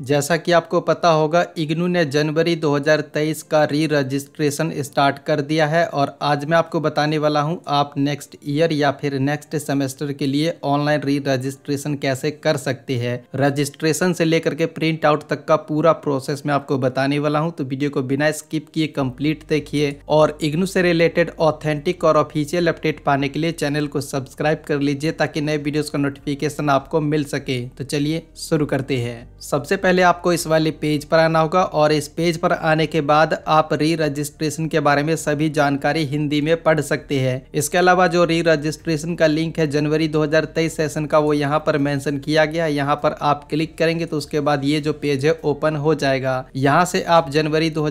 जैसा कि आपको पता होगा इग्नू ने जनवरी 2023 का री रजिस्ट्रेशन स्टार्ट कर दिया है और आज मैं आपको बताने वाला हूं आप नेक्स्ट ईयर या फिर नेक्स्ट सेमेस्टर के लिए ऑनलाइन री रजिस्ट्रेशन कैसे कर सकते हैं रजिस्ट्रेशन से लेकर के प्रिंट आउट तक का पूरा प्रोसेस मैं आपको बताने वाला हूँ तो वीडियो को बिना स्किप किए कम्प्लीट देखिए और इग्नू से रिलेटेड ऑथेंटिक और ऑफिशियल अपडेट पाने के लिए चैनल को सब्सक्राइब कर लीजिए ताकि नए वीडियोज़ का नोटिफिकेशन आपको मिल सके तो चलिए शुरू करते हैं सबसे पहले आपको इस वाले पेज पर आना होगा और इस पेज पर आने के बाद आप री रजिस्ट्रेशन के बारे में सभी जानकारी हिंदी में पढ़ सकते हैं इसके अलावा जो री रजिस्ट्रेशन का लिंक है जनवरी 2023 सेशन का वो यहाँ पर मेंशन किया गया है यहाँ पर आप क्लिक करेंगे तो उसके बाद ये जो पेज है ओपन हो जाएगा यहाँ से आप जनवरी दो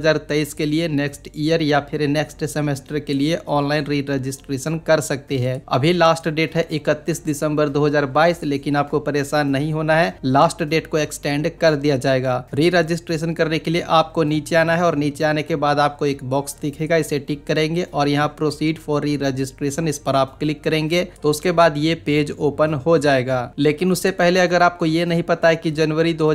के लिए नेक्स्ट ईयर या फिर नेक्स्ट सेमेस्टर के लिए ऑनलाइन री रजिस्ट्रेशन कर सकते हैं अभी लास्ट डेट है इकतीस दिसंबर दो लेकिन आपको परेशान नहीं होना है लास्ट डेट को एक्सटेंड कर दिया जाएगा री रजिस्ट्रेशन करने के लिए आपको नीचे आना है और नीचे आने के बाद आपको एक बॉक्स दिखेगा इसे टिक करेंगे और यहाँ प्रोसीड फॉर री रजिस्ट्रेशन इस पर आप क्लिक करेंगे तो उसके बाद ये पेज ओपन हो जाएगा लेकिन उससे पहले अगर आपको ये नहीं पता है की जनवरी दो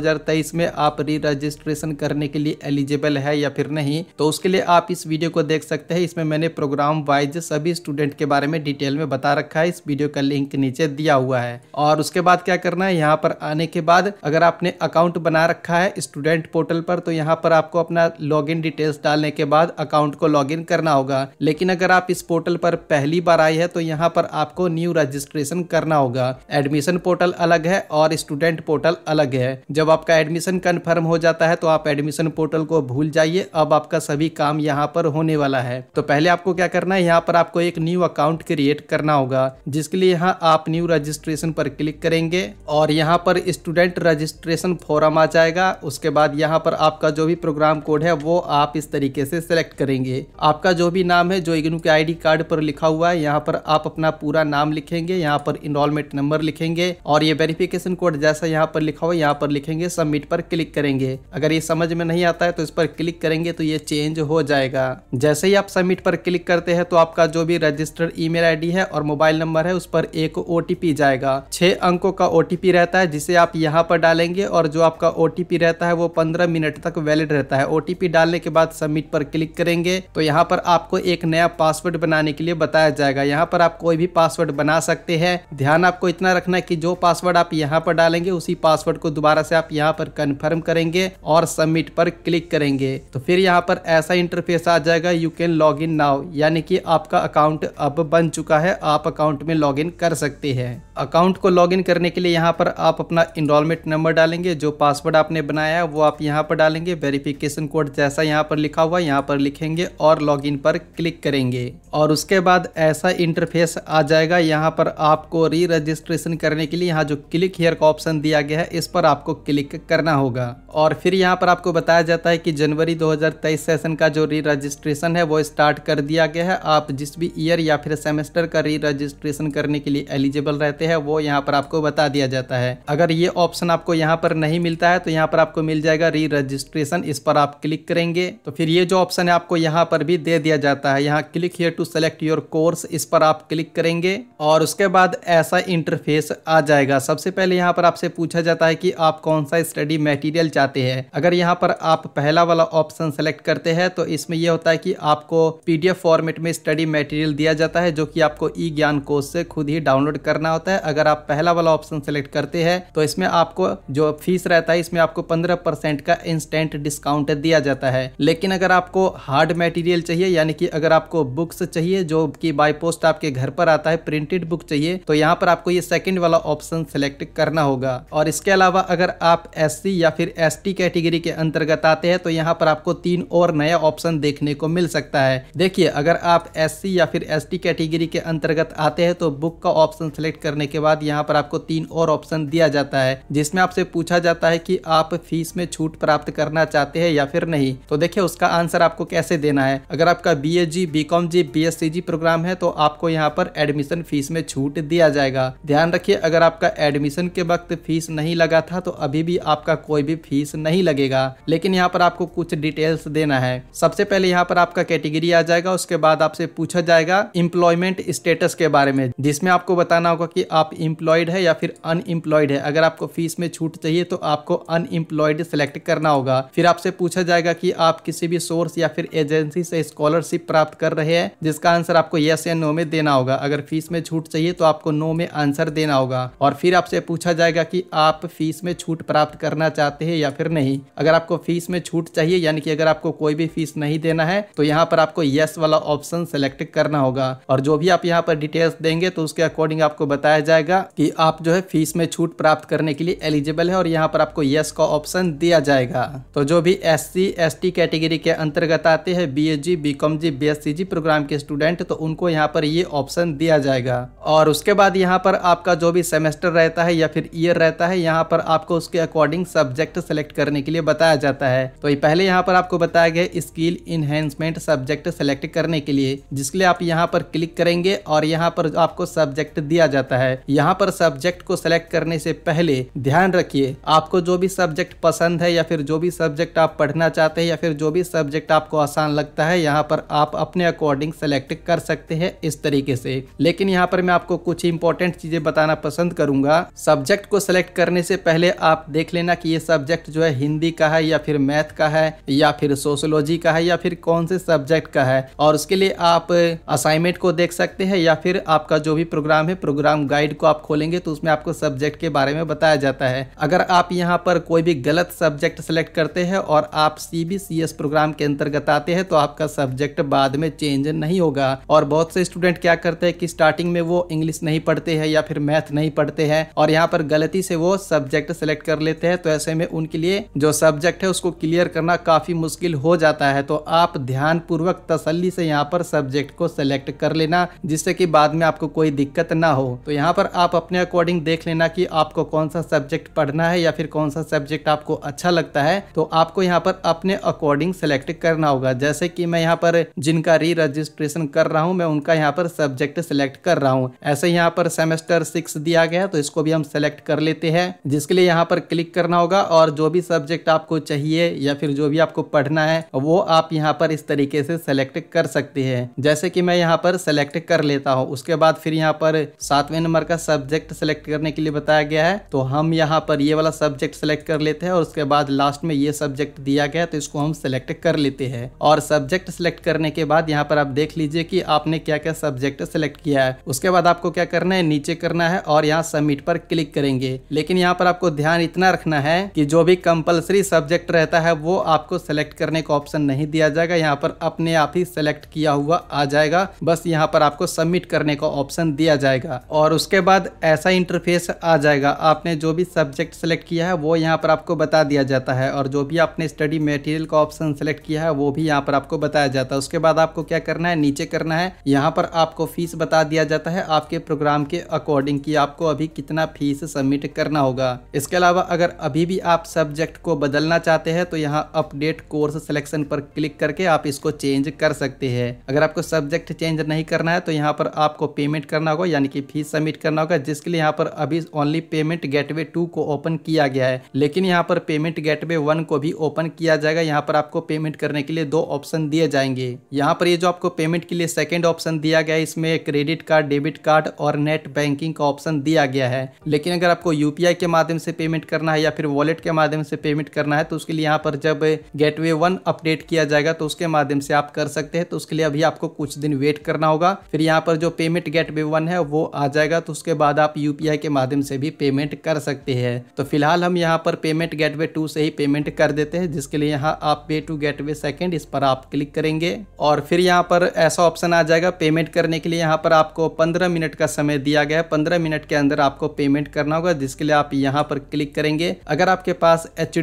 में आप री रजिस्ट्रेशन करने के लिए एलिजिबल है या फिर नहीं तो उसके लिए आप इस वीडियो को देख सकते हैं इसमें मैंने प्रोग्राम वाइज सभी स्टूडेंट के बारे में डिटेल में बता रखा है इस वीडियो का लिंक नीचे दिया हुआ है और उसके बाद क्या करना है यहाँ पर आने के बाद अगर आपने अकाउंट बना बना रखा है स्टूडेंट पोर्टल पर तो यहाँ पर आपको अपना लॉगिन डिटेल्स डालने के बाद अकाउंट को लॉगिन करना होगा लेकिन अगर आप इस पोर्टल पर पहली बार आई है तो यहाँ पर आपको न्यू रजिस्ट्रेशन करना होगा एडमिशन पोर्टल अलग है और स्टूडेंट पोर्टल अलग है जब आपका एडमिशन कन्फर्म हो जाता है तो आप एडमिशन पोर्टल को भूल जाइए अब आपका सभी काम यहाँ पर होने वाला है तो पहले आपको क्या करना है यहाँ पर आपको एक न्यू अकाउंट क्रिएट करना होगा जिसके लिए यहाँ आप न्यू रजिस्ट्रेशन पर क्लिक करेंगे और यहाँ पर स्टूडेंट रजिस्ट्रेशन फॉरम आ जाएगा उसके बाद यहाँ पर आपका जो भी प्रोग्राम कोड है वो आप इस तरीके से सिलेक्ट करेंगे आपका जो भी नाम है जो इग्नू के आईडी कार्ड पर लिखा हुआ है यहाँ पर आप अपना पूरा नाम लिखेंगे यहाँ पर इनरोलमेंट नंबर लिखेंगे और ये वेरिफिकेशन कोड जैसा यहाँ पर लिखा हुआ है यहाँ पर लिखेंगे सबमिट पर क्लिक करेंगे अगर ये समझ में नहीं आता है तो इस पर क्लिक करेंगे तो ये चेंज हो जाएगा जैसे ही आप सबमिट पर क्लिक करते हैं तो आपका जो भी रजिस्टर्ड ई मेल है और मोबाइल नंबर है उस पर एक ओ जाएगा छह अंकों का ओ रहता है जिसे आप यहाँ पर डालेंगे और जो आपका ओ रहता है वो पंद्रह मिनट तक वैलिड रहता है ओ डालने के बाद सबमिट पर क्लिक करेंगे तो यहाँ पर आपको एक नया पासवर्ड बनाने के लिए बताया जाएगा यहाँ पर आप कोई भी पासवर्ड बना सकते हैं ध्यान आपको इतना रखना है कि जो पासवर्ड आप यहाँ पर डालेंगे उसी पासवर्ड को दोबारा से आप यहाँ पर कन्फर्म करेंगे और सबमिट पर क्लिक करेंगे तो फिर यहाँ पर ऐसा इंटरफेस आ जाएगा you can log in now यानी कि आपका अकाउंट अब बन चुका है आप अकाउंट में लॉग इन कर सकते हैं अकाउंट को लॉग इन करने के लिए यहाँ पर आप अपना इनरोलमेंट नंबर डालेंगे जो पासवर्ड कोड आपने बनाया वो आप यहाँ पर डालेंगे वेरिफिकेशन कोड जैसा यहाँ पर लिखा हुआ यहाँ पर लिखेंगे और लॉगिन पर क्लिक करेंगे और उसके बाद ऐसा इंटरफेस आ जाएगा यहाँ पर आपको री रजिस्ट्रेशन करने के लिए यहाँ जो क्लिक हेयर का ऑप्शन दिया गया है इस पर आपको क्लिक करना होगा और फिर यहाँ पर आपको बताया जाता है कि जनवरी 2023 सेशन का जो री रजिस्ट्रेशन है वो स्टार्ट कर दिया गया है आप जिस भी ईयर या फिर सेमेस्टर का री रजिस्ट्रेशन करने के लिए एलिजिबल रहते हैं वो यहाँ पर आपको बता दिया जाता है अगर ये ऑप्शन आपको यहाँ पर नहीं मिलता है है तो यहाँ पर आपको मिल जाएगा री रजिस्ट्रेशन इस पर आप क्लिक करेंगे तो फिर ये जो ऑप्शन है आपको यहाँ पर भी दे दिया जाता है यहाँ click here to select your course इस पर आप क्लिक करेंगे और उसके बाद ऐसा इंटरफेस आ जाएगा सबसे पहले यहाँ पर आपसे पूछा जाता है कि आप कौन सा स्टडी मटेरियल चाहते हैं अगर यहाँ पर आप पहला वाला ऑप्शन सेलेक्ट करते हैं तो इसमें यह होता है कि आपको पीडीएफ फॉर्मेट में स्टडी मटेरियल दिया जाता है जो कि आपको ई ज्ञान कोर्स से खुद ही डाउनलोड करना होता है अगर आप पहला वाला ऑप्शन सेलेक्ट करते हैं तो इसमें आपको जो फीस रहता है इसमें आपको 15 परसेंट का इंस्टेंट डिस्काउंट दिया जाता है लेकिन अगर आपको हार्ड मटेरियल चाहिए यानी कि अगर आपको बुक्स चाहिए जो कि बाय पोस्ट आपके घर पर आता है प्रिंटेड बुक चाहिए तो यहाँ पर आपको ये सेकेंड वाला ऑप्शन सेलेक्ट करना होगा और इसके अलावा अगर आप एस या फिर एस कैटेगरी के अंतर्गत आते हैं तो यहाँ पर आपको तीन और नया ऑप्शन देखने को मिल सकता है देखिए अगर आप एस या फिर एस कैटेगरी के अंतर्गत आते हैं तो बुक का ऑप्शन सेलेक्ट करने के बाद यहाँ पर आपको तीन और ऑप्शन दिया जाता है जिसमें आपसे पूछा जाता है कि कि आप फीस में छूट प्राप्त करना चाहते हैं या फिर नहीं तो देखिए उसका आंसर आपको कैसे देना है अगर आपका B S G B com G B S C G program है तो आपको यहाँ पर एडमिशन फीस में छूट दिया जाएगा ध्यान रखिए अगर आपका एडमिशन के वक्त फीस नहीं लगा था तो अभी भी आपका कोई भी फीस नहीं लगेगा लेकिन यहाँ पर आपको कुछ डिटेल्स देना है सबसे पहले यहाँ पर आपका कैटेगरी आ जाएगा उसके बाद आपसे पूछा जाएगा इम्प्लॉयमेंट स्टेटस के बारे में जिसमें आपको बताना होगा कि आप इम्प्लॉयड है या फिर अनएम्प्लॉयड है अगर आपको फीस में छूट चाहिए तो आपको अनएम्प्लॉयड सेलेक्ट करना होगा फिर आपसे पूछा जाएगा कि आप किसी भी सोर्स या फिर एजेंसी से स्कॉलरशिप प्राप्त कर रहे हैं जिसका आंसर आपको यस या नो में देना होगा अगर फीस में छूट चाहिए तो आपको नो में आंसर देना होगा और फिर आपसे पूछा जाएगा की आप फीस में छूट प्राप्त करना चाहते है या फिर नहीं अगर आपको फीस में छूट चाहिए यानी कि अगर आपको कोई भी फीस नहीं देना है तो यहाँ पर आपको यस वाला ऑप्शन सेलेक्ट करना होगा और जो भी आप यहाँ पर डिटेल्स देंगे तो उसके अकॉर्डिंग आपको बताया जाएगा कि आप जो है फीस में छूट प्राप्त करने के लिए एलिजिबल है और यहाँ पर आपको यस का ऑप्शन दिया जाएगा तो जो भी एस सी एस कैटेगरी के अंतर्गत आते हैं B H G B com G B S C G program के स्टूडेंट तो उनको यहाँ पर ये ऑप्शन दिया जाएगा और उसके बाद यहाँ पर आपका जो भी सेमेस्टर रहता है या फिर ईयर रहता है यहाँ पर आपको उसके अकॉर्डिंग सब्जेक्ट सेलेक्ट करने के लिए बताया जाता है तो पहले यहाँ पर आपको बताया गया स्किल इनहेंसमेंट सब्जेक्ट सेलेक्ट करने के लिए जिसके लिए आप यहाँ पर क्लिक करेंगे और यहाँ पर आपको सब्जेक्ट दिया जाता है यहाँ पर सब्जेक्ट को सेलेक्ट करने से पहले ध्यान रखिए आपको जो भी सब्जेक्ट पसंद है या फिर जो भी सब्जेक्ट आप पढ़ना चाहते हैं या फिर जो भी सब्जेक्ट आपको आसान लगता है यहाँ पर आप अपने अकॉर्डिंग सेलेक्ट कर सकते हैं इस तरीके से लेकिन यहाँ पर मैं आपको कुछ इंपॉर्टेंट चीज़ें बताना पसंद करूंगा सब्जेक्ट को सिलेक्ट करने से पहले आप देख लेना की ये सब्जेक्ट जो है हिंदी का है या फिर मैथ का है या फिर सोशोलॉजी का है या फिर कौन से सब्जेक्ट का है और उसके लिए आप असाइनमेंट को देख सकते हैं या फिर आपका जो भी प्रोग्राम है प्रोग्राम गाइड को आप खोलेंगे तो उसमें आपको सब्जेक्ट के बारे में बताया जाता है अगर आप यहाँ पर पर कोई भी गलत सब्जेक्ट सेलेक्ट करते हैं और आप सी बी प्रोग्राम के अंतर्गत आते हैं तो आपका सब्जेक्ट बाद में चेंज नहीं होगा और बहुत से स्टूडेंट क्या करते हैं कि स्टार्टिंग में वो इंग्लिश नहीं पढ़ते हैं या फिर मैथ नहीं पढ़ते हैं और यहाँ पर गलती से वो सब्जेक्ट सेलेक्ट कर लेते हैं तो ऐसे में उनके लिए जो सब्जेक्ट है उसको क्लियर करना काफी मुश्किल हो जाता है तो आप ध्यान पूर्वक तसली से यहाँ पर सब्जेक्ट को सेलेक्ट कर लेना जिससे कि बाद में आपको कोई दिक्कत ना हो तो यहाँ पर आप अपने अकॉर्डिंग देख लेना कि आपको कौन सा सब्जेक्ट पढ़ना है या फिर कौन सा सा सब्जेक्ट आपको अच्छा लगता है तो आपको यहाँ पर अपने अकॉर्डिंग सेलेक्ट करना होगा जैसे कि मैं यहाँ पर जिनका री रजिस्ट्रेशन कर रहा हूँ मैं उनका यहाँ पर सब्जेक्ट सेलेक्ट कर रहा हूँ ऐसे यहाँ पर सेमेस्टर सिक्स दिया गया तो इसको भी हम सेलेक्ट कर लेते हैं जिसके लिए यहाँ पर क्लिक करना होगा और जो भी सब्जेक्ट आपको चाहिए या फिर जो भी आपको पढ़ना है वो आप यहाँ पर इस तरीके से सेलेक्ट कर सकते हैं जैसे कि मैं यहाँ पर सेलेक्ट कर लेता हूँ उसके बाद फिर यहाँ पर सातवें नंबर का सब्जेक्ट सेलेक्ट करने के लिए बताया गया है तो हम यहाँ पर ये वाला सब्जेक्ट सेलेक्ट सेलेक्ट कर लेते हैं और उसके बाद लास्ट में ये सब्जेक्ट दिया गया तो इसको हम सेलेक्ट कर लेते हैं और सब्जेक्ट सेलेक्ट करने के बाद यहाँ पर आप देख लीजिए कि आपने क्या क्या सब्जेक्ट सेलेक्ट किया है उसके बाद आपको क्या करना है नीचे करना है और यहाँ सबमिट पर क्लिक करेंगे लेकिन यहाँ पर आपको ध्यान इतना रखना है कि जो भी कंपलसरी सब्जेक्ट रहता है वो आपको सेलेक्ट करने का ऑप्शन नहीं दिया जाएगा यहाँ पर अपने आप ही सेलेक्ट किया हुआ आ जाएगा बस यहाँ पर आपको सबमिट करने का ऑप्शन दिया जाएगा और उसके बाद ऐसा इंटरफेस आ जाएगा आपने जो भी सब्जेक्ट सेलेक्ट किया है वो वो यहाँ पर आपको बता दिया जाता है और जो भी आपने स्टडी मटेरियल का ऑप्शन सेलेक्ट किया है वो भी यहाँ पर आपको बताया जाता है उसके बाद आपको क्या करना है नीचे करना है यहाँ पर आपको फीस बता दिया जाता है आपके प्रोग्राम के अकॉर्डिंग की आपको अभी कितना फीस सबमिट करना होगा इसके अलावा अगर अभी भी आप सब्जेक्ट को बदलना चाहते हैं तो यहाँ अपडेट कोर्स सिलेक्शन पर क्लिक करके आप इसको चेंज कर सकते हैं अगर आपको सब्जेक्ट चेंज नहीं करना है तो यहाँ पर आपको पेमेंट करना होगा यानी कि फीस सबमिट करना होगा जिसके लिए यहाँ पर अभी ओनली पेमेंट गेटवे टू को ओपन किया गया है लेकिन यहाँ पर पेमेंट गेटवे वन को भी ओपन किया जाएगा यहाँ पर आपको पेमेंट करने के लिए दो ऑप्शन दिए जाएंगे यहाँ पर ये जो आपको पेमेंट के लिए सेकेंड ऑप्शन दिया गया है इसमें क्रेडिट कार्ड डेबिट कार्ड और नेट बैंकिंग का ऑप्शन दिया गया है लेकिन अगर आपको यूपीआई के माध्यम से पेमेंट करना है या फिर वॉलेट के माध्यम से पेमेंट करना है तो उसके लिए यहाँ पर जब गेट वे अपडेट किया जाएगा तो उसके माध्यम से आप कर सकते हैं तो उसके लिए अभी आपको कुछ दिन वेट करना होगा फिर यहाँ पर जो पेमेंट गेट वे है वो आ जाएगा तो उसके बाद आप यूपीआई के माध्यम से भी पेमेंट कर सकते हैं तो फिलहाल हम यहाँ यहाँ पर पेमेंट गेटवे टू से ही पेमेंट कर देते हैं जिसके लिए यहाँ आप पे टू गेटवे सेकंड इस पर आप क्लिक करेंगे और फिर यहाँ पर ऐसा ऑप्शन आ जाएगा पेमेंट करने के लिए यहाँ पर आपको पंद्रह मिनट का समय दिया गया है पंद्रह मिनट के अंदर आपको पेमेंट करना होगा जिसके लिए आप यहाँ पर क्लिक करेंगे अगर आपके पास एच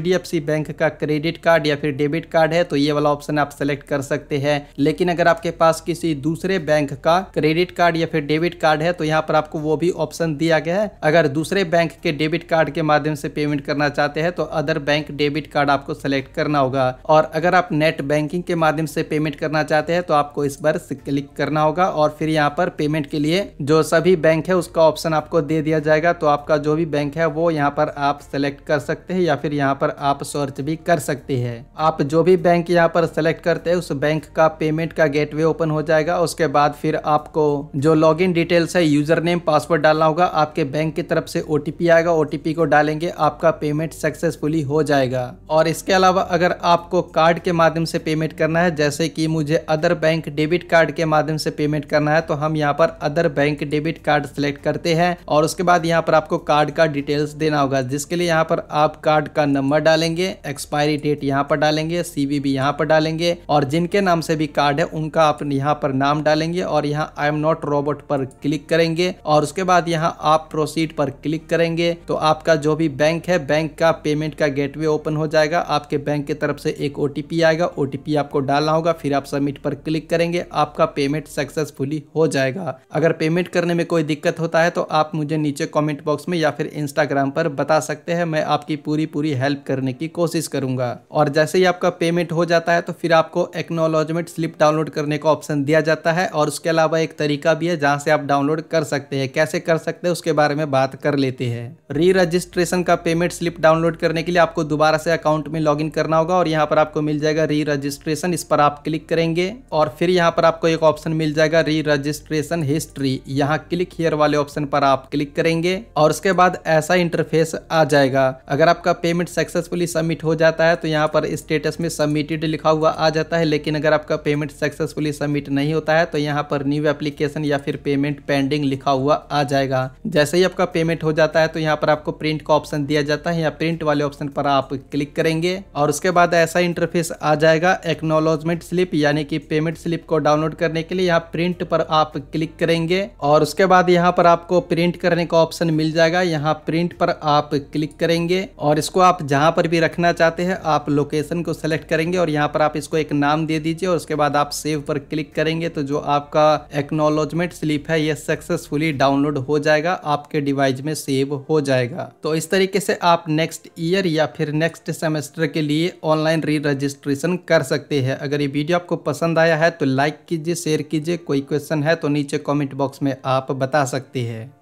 बैंक का क्रेडिट कार्ड या फिर डेबिट कार्ड है तो ये वाला ऑप्शन आप सेलेक्ट कर सकते हैं लेकिन अगर आपके पास किसी दूसरे बैंक का क्रेडिट कार्ड या फिर डेबिट कार्ड है तो यहाँ पर आपको वो भी ऑप्शन दिया गया है अगर दूसरे बैंक के डेबिट कार्ड के माध्यम से पेमेंट करना चाहते हैं तो अदर बैंक डेबिट कार्ड आपको सेलेक्ट करना होगा और अगर आप नेट बैंकिंग के माध्यम से पेमेंट करना चाहते हैं तो आपको इस पर क्लिक करना होगा और फिर यहाँ पर पेमेंट के लिए जो सभी बैंक है उसका ऑप्शन आपको दे दिया जाएगा तो आपका जो भी बैंक है वो यहाँ पर आप सेलेक्ट कर सकते हैं या फिर यहाँ पर आप सर्च भी कर सकते हैं आप जो भी बैंक यहाँ पर सेलेक्ट करते हैं उस बैंक का पेमेंट का गेटवे ओपन हो जाएगा उसके बाद फिर आपको जो लॉग डिटेल्स है यूजर नेम पासवर्ड डालना होगा आपके बैंक की तरफ से ओटीपी आएगा ओटीपी को डालेंगे आपका पेमेंट सक्सेसफुली हो जाएगा और इसके अलावा अगर आपको कार्ड के माध्यम से पेमेंट करना है जैसे कि मुझे अदर बैंक डेबिट कार्ड के माध्यम से पेमेंट करना है तो हम यहाँ पर other bank debit card select करते हैं और उसके बाद यहाँ पर आपको कार्ड का डिटेल्स देना होगा जिसके लिए यहाँ पर आप कार्ड का नंबर डालेंगे एक्सपायरी डेट यहाँ पर डालेंगे सीवी भी यहाँ पर डालेंगे और जिनके नाम से भी कार्ड है उनका आप यहाँ पर नाम डालेंगे और यहाँ आई एम नॉट रोबोट पर क्लिक करेंगे और उसके बाद यहाँ आप प्रोसीड पर क्लिक करेंगे तो आपका जो भी बैंक है बैंक बैंक का पेमेंट का गेटवे ओपन हो जाएगा आपके बैंक की तरफ से एक ओ आएगा ओ आपको डालना होगा फिर आप सबमिट पर क्लिक करेंगे आपका पेमेंट सक्सेसफुली हो जाएगा अगर पेमेंट करने में कोई दिक्कत होता है तो आप मुझे नीचे कॉमेंट बॉक्स में या फिर इंस्टाग्राम पर बता सकते हैं मैं आपकी पूरी पूरी हेल्प करने की कोशिश करूंगा और जैसे ही आपका पेमेंट हो जाता है तो फिर आपको एक्नोलॉजमेंट स्लिप डाउनलोड करने का ऑप्शन दिया जाता है और उसके अलावा एक तरीका भी है जहाँ से आप डाउनलोड कर सकते हैं कैसे कर सकते हैं उसके बारे में बात कर लेते हैं री रजिस्ट्रेशन का पेमेंट स्लिप स्लिप डाउनलोड करने के लिए आपको दोबारा से अकाउंट में लॉगिन करना होगा और यहाँ पर आपको मिल जाएगा री रजिस्ट्रेशन इस पर आप क्लिक करेंगे और फिर यहाँ पर आपको एक ऑप्शन मिल जाएगा री रजिस्ट्रेशन हिस्ट्री यहाँ क्लिक हियर वाले ऑप्शन पर आप क्लिक करेंगे और उसके बाद ऐसा इंटरफेस आ जाएगा अगर आपका पेमेंट सक्सेसफुली सबमिट हो जाता है तो यहाँ पर स्टेटस में सबमिटेड लिखा हुआ आ जाता है लेकिन अगर आपका पेमेंट सक्सेसफुली सबमिट नहीं होता है तो यहाँ पर न्यू एप्लीकेशन या फिर पेमेंट पेंडिंग लिखा हुआ आ जाएगा जैसे ही आपका पेमेंट हो जाता है तो यहाँ पर आपको प्रिंट का ऑप्शन दिया जाता है है या प्रिंट वाले ऑप्शन पर आप क्लिक करेंगे और उसके बाद ऐसा इंटरफेस आ जाएगा एक्नोलॉजमेंट स्लिप यानी कि पेमेंट स्लिप को डाउनलोड करने के लिए यहाँ प्रिंट पर आप क्लिक करेंगे और उसके बाद यहाँ पर आपको प्रिंट करने का ऑप्शन मिल जाएगा यहाँ प्रिंट पर आप क्लिक करेंगे और इसको आप जहाँ पर भी रखना चाहते हैं आप लोकेशन को सेलेक्ट करेंगे और यहाँ पर आप इसको एक नाम दे दीजिए और उसके बाद आप सेव पर क्लिक करेंगे तो जो आपका एक्नोलॉजमेंट स्लिप है यह सक्सेसफुली डाउनलोड हो जाएगा आपके डिवाइस में सेव हो जाएगा तो इस तरीके से आप नेक्स्ट ईयर या फिर नेक्स्ट सेमेस्टर के लिए ऑनलाइन री रजिस्ट्रेशन कर सकते हैं अगर ये वीडियो आपको पसंद आया है तो लाइक कीजिए शेयर कीजिए कोई क्वेश्चन है तो नीचे कमेंट बॉक्स में आप बता सकते हैं